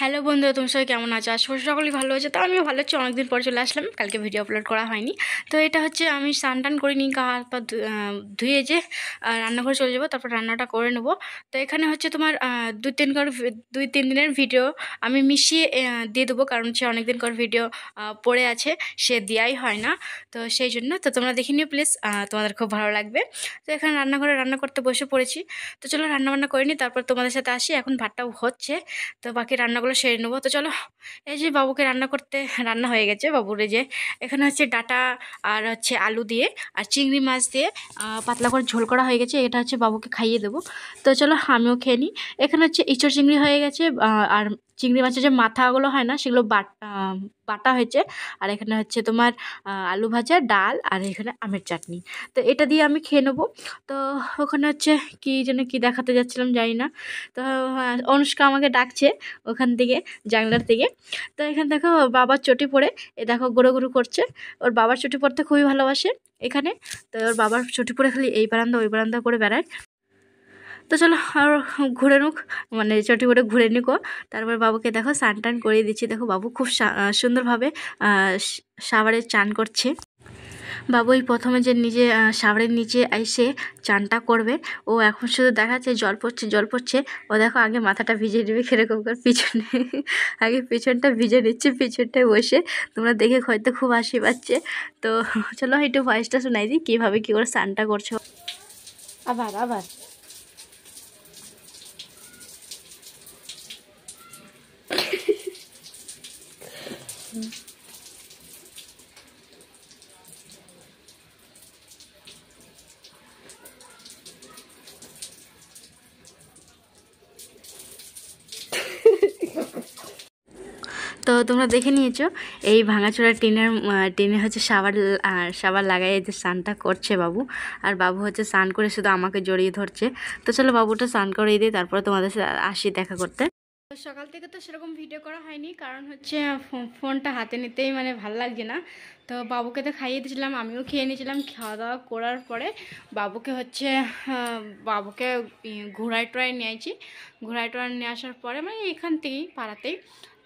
hello বন্ধু তোমার সবাই কেমন আছো আশা সকলেই ভালো আছে তো আমিও ভালো আছি অনেকদিন পর চলে আসলাম কালকে ভিডিও আপলোড করা হয়নি তো এটা হচ্ছে আমি স্নান টান করে নিই গা হাত পা ধুয়ে যে রান্নাঘরে চলে যাবো তারপর রান্নাটা করে নেবো তো এখানে হচ্ছে তোমার দুই তিন কর দুই তিন দিনের ভিডিও আমি মিশিয়ে দিয়ে দেবো কারণ সে অনেক দিন কর ভিডিও পড়ে আছে সে দেওয়াই হয় না তো সেই জন্য তো তোমরা দেখে নিও প্লিজ তোমাদের খুব ভালো লাগবে তো এখানে রান্নাঘরে রান্না করতে বসে পড়েছি তো চলো রান্নাবান্না করে নিই তারপর তোমাদের সাথে আসি এখন ভাতটাও হচ্ছে তো বাকি রান্না রান্নাগুলো সেরে নেবো তো চলো এই যে বাবুকে রান্না করতে রান্না হয়ে গেছে বাবুর যে এখানে হচ্ছে ডাটা আর হচ্ছে আলু দিয়ে আর চিংড়ি মাছ দিয়ে পাতলা করে ঝোল করা হয়ে গেছে এটা হচ্ছে বাবুকে খাইয়ে দেবো তো চলো আমিও খেয়ে নিই এখানে হচ্ছে ইঁচড় চিংড়ি হয়ে গেছে আর চিংড়ি মাছের যে মাথাগুলো হয় না সেগুলো বাটা বাটা হয়েছে আর এখানে হচ্ছে তোমার আলু ভাজা ডাল আর এখানে আমের চাটনি তো এটা দিয়ে আমি খেয়ে নেবো তো ওখানে হচ্ছে কি যেন কি দেখাতে যাচ্ছিলাম জানি না তো অনুষ্কা আমাকে ডাকছে ওখান থেকে জাংলার থেকে তো এখানে দেখো বাবার চটি পরে এ দেখো গুঁড়ো গুঁড়ো করছে ওর বাবার চটি পরতে খুবই ভালোবাসে এখানে তো ওর বাবার ছুটি পরে খালি এই বারান্দা ওই বারান্দা করে বেড়ায় তো চলো আর ঘুরে নুক মানে চটি করে ঘুরে নিকো তারপর বাবুকে দেখো স্নান টান করিয়ে দিচ্ছি দেখো বাবু খুব সুন্দরভাবে সাবারে চান করছে বাবু এই প্রথমে যে নিজে সাবড়ের নিচে এসে চানটা করবে ও এখন শুধু দেখাচ্ছে জল পড়ছে জল পড়ছে ও দেখো আগে মাথাটা ভিজে নেবে সেরকম করে পিছনে আগে পিছনটা ভিজে নিচ্ছে পিছনটায় বসে তোমরা দেখে হয়তো খুব হাসি পাচ্ছে তো চলো একটু ভয়েসটা শোনাই দিই কীভাবে কী করে স্নানটা করছো আবার আবার তো তোমরা দেখে নিয়েছো এই ভাঙাচোরা টিনের টিনে হচ্ছে সাবার সাবার লাগাই যে স্নানটা করছে বাবু আর বাবু হচ্ছে স্নান করে শুধু আমাকে জড়িয়ে ধরছে তো চলো বাবুটা স্নান করিয়ে দিই তারপরে তোমাদের আসি দেখা করতে সকাল থেকে তো সেরকম ভিডিও করা হয়নি কারণ হচ্ছে ফোনটা হাতে নিতেই মানে ভাল লাগছে না তো বাবুকে তো খাইয়ে দিয়েছিলাম আমিও খেয়ে নিয়েছিলাম খাওয়া দাওয়া করার পরে বাবুকে হচ্ছে বাবুকে ঘোড়ায় টোড়ায় নিয়েছি ঘোড়ায় টোড়ায় নিয়ে আসার পরে মানে এখান থেকেই পাড়াতেই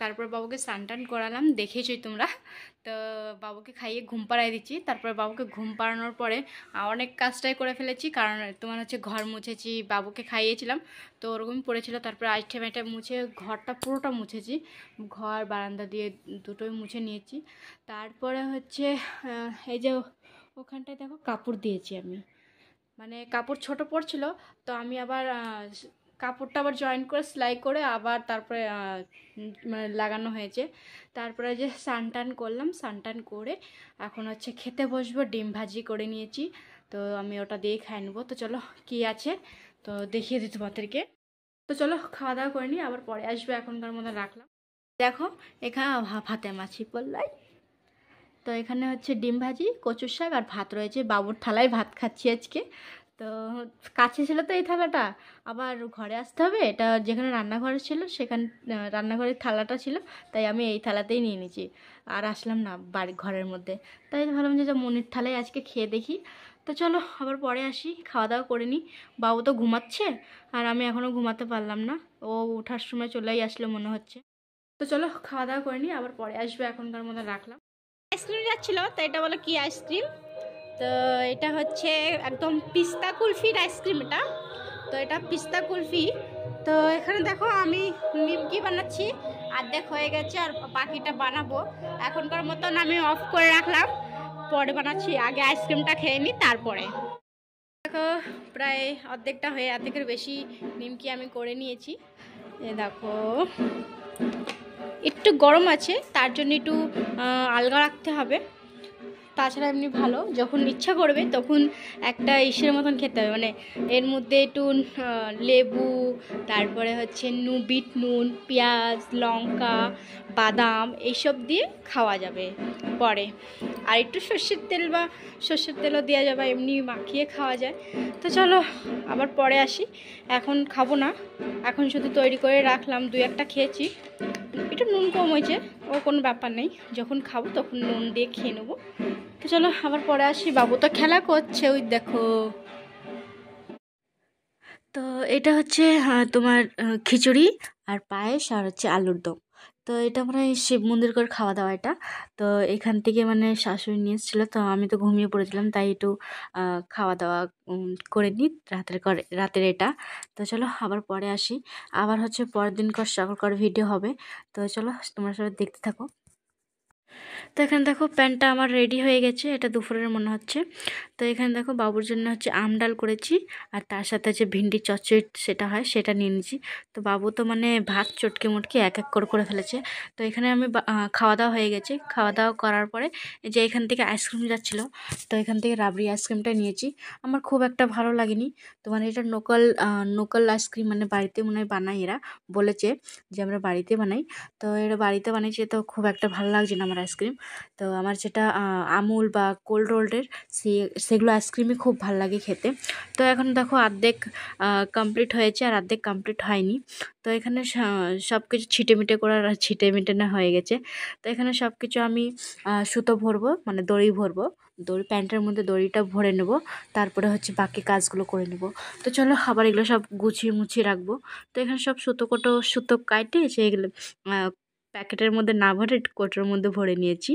তারপর বাবুকে স্নান টান করালাম দেখেছি তোমরা তো বাবুকে খাইয়ে ঘুম পাড়াই দিচ্ছি তারপর বাবুকে ঘুম পাড়ানোর পরে অনেক কাজটাই করে ফেলেছি কারণ তোমার হচ্ছে ঘর মুছেছি বাবুকে খাইয়েছিলাম তো ওরকমই পড়েছিল তারপর আইটে মেটে মুছে ঘরটা পুরোটা মুছেছি ঘর বারান্দা দিয়ে দুটোই মুছে নিয়েছি তারপরে হচ্ছে এই যে ওখানটায় দেখো কাপড় দিয়েছি আমি মানে কাপড় ছোট পড়ছিল তো আমি আবার কাপড়টা আবার জয়েন করে সেলাই করে আবার তারপরে মানে লাগানো হয়েছে তারপরে যে সানটান করলাম সানটান করে এখন হচ্ছে খেতে বসবো ডিম ভাজি করে নিয়েছি তো আমি ওটা দিয়ে খাই নেবো তো চলো কি আছে তো দেখিয়ে দিই তোমাদেরকে তো চলো খাওয়া দাওয়া করে নিই আবার পরে আসবে এখনকার মতো রাখলাম দেখো এখানে ভাতে মাছি পড়লাই তো এখানে হচ্ছে ডিম ভাজি কচুর শাক আর ভাত রয়েছে বাবুর থালায় ভাত খাচ্ছি আজকে তো কাছে ছিল তো এই থালাটা আবার ঘরে আসতে হবে এটা যেখানে রান্নাঘর ছিল সেখানে রান্নাঘরের থালাটা ছিল তাই আমি এই থালাতেই নিয়ে নিয়েছি আর আসলাম না বাড়ি ঘরের মধ্যে তাই ভাবলাম যে মনির থালাই আজকে খেয়ে দেখি তো চলো আবার পরে আসি খাওয়া দাওয়া করে নিই বাবু তো ঘুমাচ্ছে আর আমি এখনও ঘুমাতে পারলাম না ও ওঠার সময় চলেই আসলো মনে হচ্ছে তো চলো খাওয়া দাওয়া করে নিই আবার পরে আসবে এখনকার মতো রাখলাম আইসক্রিম যাচ্ছিলো তাই এটা বলো কি আইসক্রিম তো এটা হচ্ছে একদম পিস্তা কুলফির আইসক্রিম এটা তো এটা পিস্তা কুলফি তো এখানে দেখো আমি নিমকি বানাচ্ছি আর্ধেক হয়ে গেছে আর বাকিটা বানাবো এখনকার মতন আমি অফ করে রাখলাম পরে বানাচ্ছি আগে আইসক্রিমটা খেয়ে নিই তারপরে দেখো প্রায় অর্ধেকটা হয়ে অর্ধেকের বেশি নিমকি আমি করে নিয়েছি দেখো একটু গরম আছে তার জন্য একটু আলগা রাখতে হবে তাছাড়া এমনি ভালো যখন ইচ্ছা করবে তখন একটা ইসের মতন খেতে হবে মানে এর মধ্যে একটু লেবু তারপরে হচ্ছে নু বিট নুন পেঁয়াজ লঙ্কা বাদাম এইসব দিয়ে খাওয়া যাবে পরে আর একটু সর্ষের তেল বা সর্ষের তেলও দেওয়া যাবে এমনি মাখিয়ে খাওয়া যায় তো চলো আবার পরে আসি এখন খাবো না এখন শুধু তৈরি করে রাখলাম দুই একটা খেয়েছি একটু নুন কম হয়েছে ও কোনো ব্যাপার নেই যখন খাবো তখন নুন দিয়ে খেয়ে নেবো তো চলো আবার পরে আসি বাবু তো খেলা করছে ওই দেখো তো এটা হচ্ছে তোমার খিচুড়ি আর পায়েস আর হচ্ছে আলুর দম তো এটা মানে শিব মন্দির করে খাওয়া দাওয়া এটা তো এখান থেকে মানে শাশুড়ি নিয়ে এসেছিলো তো আমি তো ঘুমিয়ে পড়েছিলাম তাই একটু খাওয়া দাওয়া করে নিই রাতের করে রাতের এটা তো চলো আবার পরে আসি আবার হচ্ছে পরের দিন কর সকল করে ভিডিও হবে তো চলো তোমরা সবাই দেখতে থাকো তো এখানে দেখো প্যান্টটা আমার রেডি হয়ে গেছে এটা দুপুরের মনে হচ্ছে তো এখানে দেখো বাবুর জন্য হচ্ছে আম ডাল করেছি আর তার সাথে যে ভিন্ডি চচ্চড়ি সেটা হয় সেটা নিয়ে নিয়েছি তো বাবু তো মানে ভাত চটকে মুটকে এক এক করে করে ফেলেছে তো এখানে আমি খাওয়া দাওয়া হয়ে গেছে খাওয়া দাওয়া করার পরে যে এখান থেকে আইসক্রিম যাচ্ছিলো তো এখান থেকে রাবড়ি আইসক্রিমটা নিয়েছি আমার খুব একটা ভালো লাগেনি তো মানে এটা লোকাল লোকাল আইসক্রিম মানে বাড়িতে মনে হয় বানাই এরা বলেছে যে আমরা বাড়িতে বানাই তো এটা বাড়িতে বানিয়েছে তো খুব একটা ভালো লাগছে না আমার আইসক্রিম তো আমার যেটা আমুল বা কোল্ড রোল্ডের সে সেগুলো আইসক্রিমই খুব ভাল লাগে খেতে তো এখন দেখো অর্ধেক কমপ্লিট হয়েছে আর অর্ধেক কমপ্লিট হয়নি তো এখানে সব কিছু ছিটেমিটে করার ছিটে মিটে না হয়ে গেছে তো এখানে সব কিছু আমি সুতো ভরবো মানে দড়ি ভরবো দড়ি প্যান্টের মধ্যে দড়িটা ভরে নেব তারপরে হচ্ছে বাকি কাজগুলো করে নেব তো চলো আবার এগুলো সব গুছিয়ে মুছিয়ে রাখবো তো এখানে সব সুতো কোটো সুতো কাটে সেগুলো প্যাকেটের মধ্যে না ভরে কোটোর মধ্যে ভরে নিয়েছি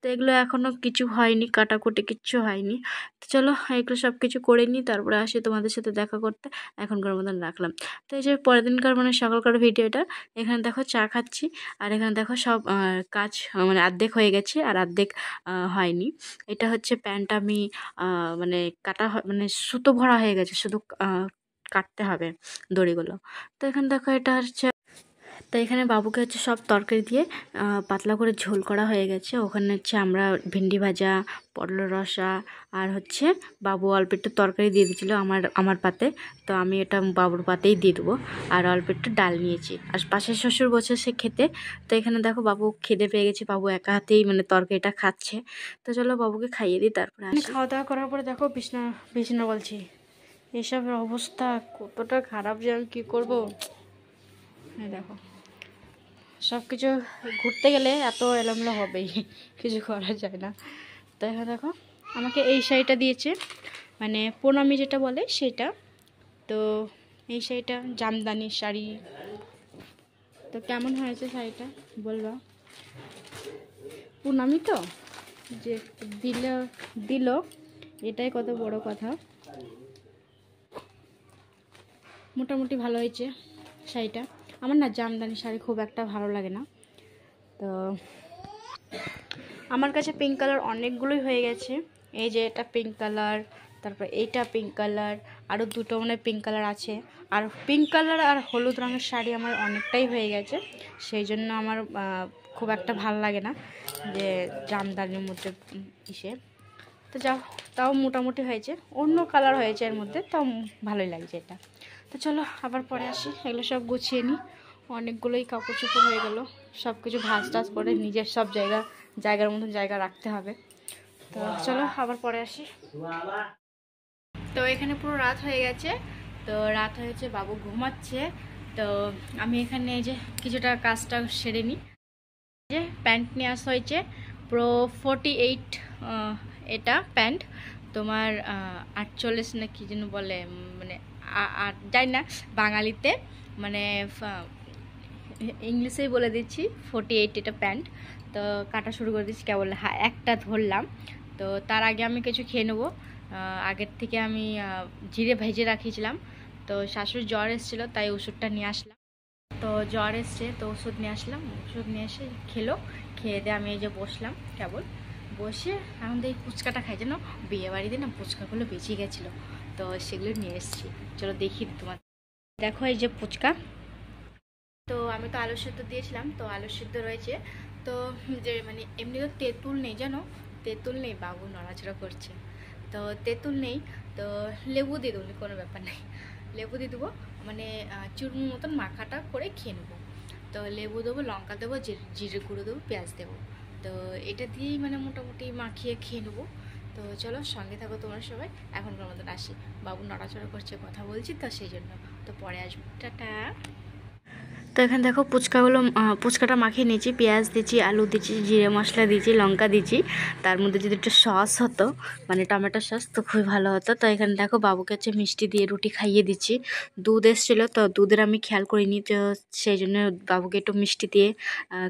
তো এগুলো এখনও কিছু হয়নি কাটাকুটি কিচ্ছু হয়নি তো চলো এগুলো সব কিছু করে নিই তারপরে আসি তোমাদের সাথে দেখা করতে এখনকার মতন রাখলাম তো এই যে পরের দিনকার মানে সকালকার ভিডিওটা এখানে দেখো চা খাচ্ছি আর এখানে দেখো সব কাজ মানে অর্ধেক হয়ে গেছে আর অর্ধেক হয়নি এটা হচ্ছে প্যান্ট আমি মানে কাটা মানে সুতো ভরা হয়ে গেছে শুধু কাটতে হবে দড়িগুলো তো এখানে দেখো এটা হচ্ছে তো এখানে বাবুকে হচ্ছে সব তরকারি দিয়ে পাতলা করে ঝোল করা হয়ে গেছে ওখানে হচ্ছে আমরা ভেন্ডি ভাজা পটল রসা আর হচ্ছে বাবু অল্প একটু তরকারি দিয়ে দিয়েছিলো আমার আমার পাতে তো আমি এটা বাবুর পাতেই দিয়ে দেবো আর অল্প একটু ডাল নিয়েছি আর পাশের শ্বশুর বসে সে খেতে তো এখানে দেখো বাবু খেতে পেয়ে গেছে বাবু একা হাতেই মানে তরকারিটা খাচ্ছে তো চলো বাবুকে খাইয়ে দিই তারপরে মানে খাওয়া দাওয়া করার পরে দেখো বিছনা বিছনা বলছি এসবের অবস্থা কতটা খারাপ যে আমি কী করবো হ্যাঁ দেখো সব কিছু ঘুরতে গেলে এত এলোমেলো হবেই কিছু করা যায় না তো এখানে দেখো আমাকে এই শাড়িটা দিয়েছে মানে প্রণামি যেটা বলে সেটা তো এই শাড়িটা জামদানির শাড়ি তো কেমন হয়েছে শাড়িটা বলব প্রণামি তো যে দিল দিল এটাই কত বড় কথা মোটামুটি ভালো হয়েছে শাড়িটা আমার না জামদানি শাড়ি খুব একটা ভালো লাগে না তো আমার কাছে পিঙ্ক কালার অনেকগুলোই হয়ে গেছে এই যে এটা পিঙ্ক কালার তারপর এইটা পিঙ্ক কালার আরও দুটো মানে পিঙ্ক কালার আছে আর পিঙ্ক কালার আর হলুদ রঙের শাড়ি আমার অনেকটাই হয়ে গেছে সেই জন্য আমার খুব একটা ভাল লাগে না যে জামদানির মধ্যে ইসে তো যা তাও মোটামুটি হয়েছে অন্য কালার হয়েছে এর মধ্যে তাও ভালোই লাগছে এটা তো চলো আবার পরে আসি এগুলো সব গুছিয়ে নিই অনেকগুলোই কাপড় চোপড় হয়ে গেল সব কিছু ভাজ টাজ করে নিজের সব জায়গা জায়গার মতন জায়গা রাখতে হবে তো চলো আবার পরে আসি তো এখানে পুরো রাত হয়ে গেছে তো রাত হয়েছে বাবু ঘুমাচ্ছে তো আমি এখানে যে কিছুটা কাজটা সেরে নিই যে প্যান্ট নিয়ে আসা হয়েছে প্রো ফোর্টি এইট এটা প্যান্ট তোমার আটচল্লিশ না কি যেন বলে মানে যাই না বাঙালিতে মানে ইংলিশেই বলে দিচ্ছি ফোর্টি এইট এটা প্যান্ট তো কাটা শুরু করে দিচ্ছি কেবল হ্যাঁ একটা ধরলাম তো তার আগে আমি কিছু খেয়ে নেবো আগের থেকে আমি জিরে ভেজে রাখিয়েছিলাম তো শাশুর জ্বর এসেছিলো তাই ওষুধটা নিয়ে আসলাম তো জ্বর এসছে তো ওষুধ নিয়ে আসলাম ওষুধ নিয়ে এসে খেলো খেয়ে দিয়ে আমি এই যে বসলাম কেবল বসে আমাদের এই ফুচকাটা খাই যেন বিয়ে দিয়ে না ফুচকাগুলো বেঁচে গেছিলো তো সেগুলো নিয়ে এসেছি চলো দেখি তোমার দেখো এই যে ফুচকা তো আমি তো আলু সিদ্ধ দিয়েছিলাম তো আলু সিদ্ধ রয়েছে তো যে মানে এমনি তো তেঁতুল নেই জানো তেঁতুল নেই বাবু নড়াচড়া করছে তো তেঁতুল নেই তো লেবু দিয়ে দেবো কোনো ব্যাপার নেই লেবু দিয়ে দেবো মানে চুরমু মতন মাখাটা করে খেয়ে নেবো তো লেবু দেবো লঙ্কা দেবো জিরে গুঁড়ো দেবো পেঁয়াজ দেবো তো এটা দিয়েই মানে মোটামুটি মাখিয়ে খেয়ে নেবো তো চলো সঙ্গে থাকো তোমার সবাই এখনকার মতন আসি বাবু নড়াচড়া করছে কথা বলছি তো সেই জন্য তো পরে আসবো টাটা তো এখানে দেখো ফুচকাগুলো ফুচকাটা মাখিয়ে নিয়েছি পেঁয়াজ দিচ্ছি আলু দিচ্ছি জিরে মশলা দিচ্ছি লঙ্কা দিচ্ছি তার মধ্যে যদি একটু সস হতো মানে টমেটো সস তো খুবই ভালো হতো তো এখানে দেখো বাবুকে হচ্ছে মিষ্টি দিয়ে রুটি খাইয়ে দিচ্ছি দুধ এসেছিলো তো দুধের আমি খেয়াল করিনি তো সেই জন্য বাবুকে একটু মিষ্টি দিয়ে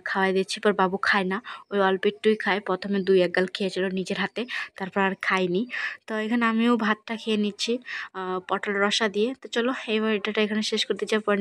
খাওয়াই দিচ্ছি পর বাবু খায় না ওই অল্প একটুই খায় প্রথমে দুই এক গাল খেয়েছিল নিজের হাতে তারপর আর খাইনি তো এখানে আমিও ভাতটা খেয়ে নিচ্ছি পটল রসা দিয়ে তো চলো এবার এটাটা এখানে শেষ করতে চাই পর